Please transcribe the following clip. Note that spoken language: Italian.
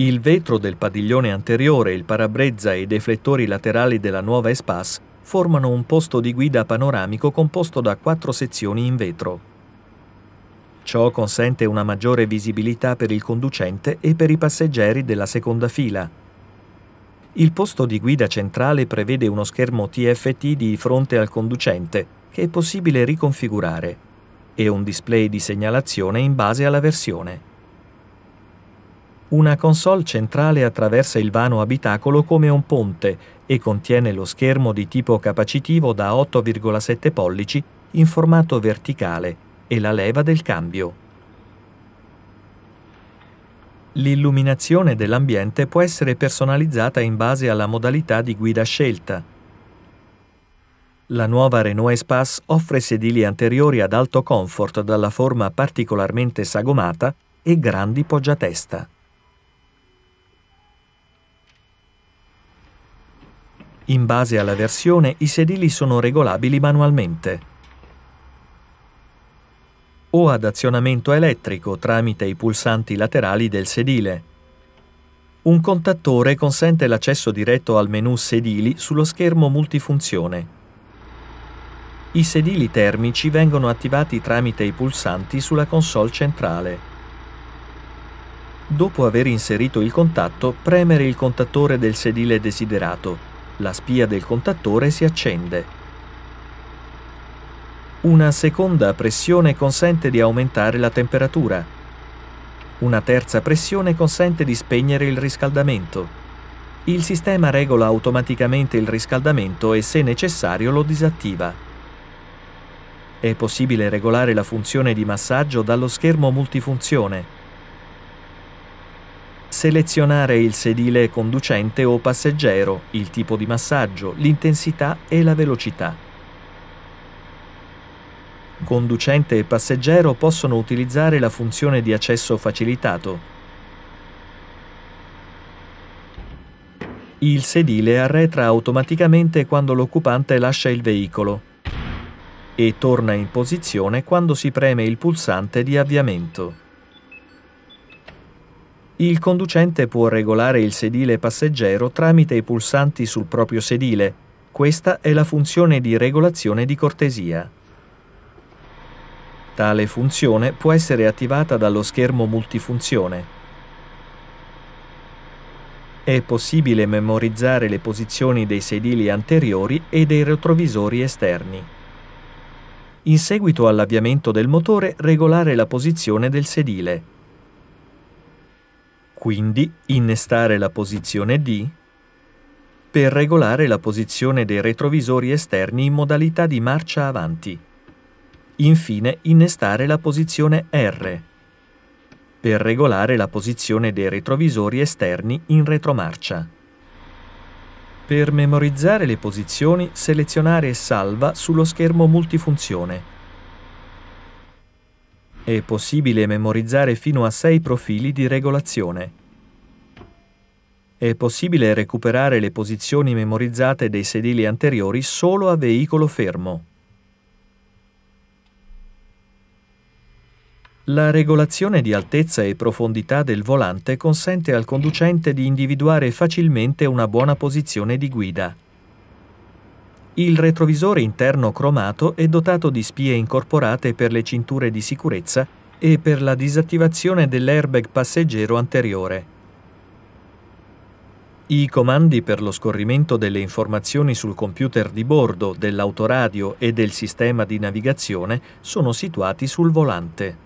Il vetro del padiglione anteriore, il parabrezza e i deflettori laterali della nuova Espace formano un posto di guida panoramico composto da quattro sezioni in vetro. Ciò consente una maggiore visibilità per il conducente e per i passeggeri della seconda fila. Il posto di guida centrale prevede uno schermo TFT di fronte al conducente, che è possibile riconfigurare, e un display di segnalazione in base alla versione. Una console centrale attraversa il vano abitacolo come un ponte e contiene lo schermo di tipo capacitivo da 8,7 pollici in formato verticale e la leva del cambio. L'illuminazione dell'ambiente può essere personalizzata in base alla modalità di guida scelta. La nuova Renault Espace offre sedili anteriori ad alto comfort dalla forma particolarmente sagomata e grandi poggiatesta. In base alla versione i sedili sono regolabili manualmente o ad azionamento elettrico tramite i pulsanti laterali del sedile. Un contattore consente l'accesso diretto al menu sedili sullo schermo multifunzione. I sedili termici vengono attivati tramite i pulsanti sulla console centrale. Dopo aver inserito il contatto, premere il contattore del sedile desiderato la spia del contattore si accende. Una seconda pressione consente di aumentare la temperatura. Una terza pressione consente di spegnere il riscaldamento. Il sistema regola automaticamente il riscaldamento e se necessario lo disattiva. È possibile regolare la funzione di massaggio dallo schermo multifunzione selezionare il sedile conducente o passeggero, il tipo di massaggio, l'intensità e la velocità. Conducente e passeggero possono utilizzare la funzione di accesso facilitato. Il sedile arretra automaticamente quando l'occupante lascia il veicolo e torna in posizione quando si preme il pulsante di avviamento. Il conducente può regolare il sedile passeggero tramite i pulsanti sul proprio sedile. Questa è la funzione di regolazione di cortesia. Tale funzione può essere attivata dallo schermo multifunzione. È possibile memorizzare le posizioni dei sedili anteriori e dei retrovisori esterni. In seguito all'avviamento del motore, regolare la posizione del sedile quindi innestare la posizione D per regolare la posizione dei retrovisori esterni in modalità di marcia avanti. Infine innestare la posizione R per regolare la posizione dei retrovisori esterni in retromarcia. Per memorizzare le posizioni selezionare Salva sullo schermo multifunzione. È possibile memorizzare fino a 6 profili di regolazione. È possibile recuperare le posizioni memorizzate dei sedili anteriori solo a veicolo fermo. La regolazione di altezza e profondità del volante consente al conducente di individuare facilmente una buona posizione di guida. Il retrovisore interno cromato è dotato di spie incorporate per le cinture di sicurezza e per la disattivazione dell'airbag passeggero anteriore. I comandi per lo scorrimento delle informazioni sul computer di bordo, dell'autoradio e del sistema di navigazione sono situati sul volante.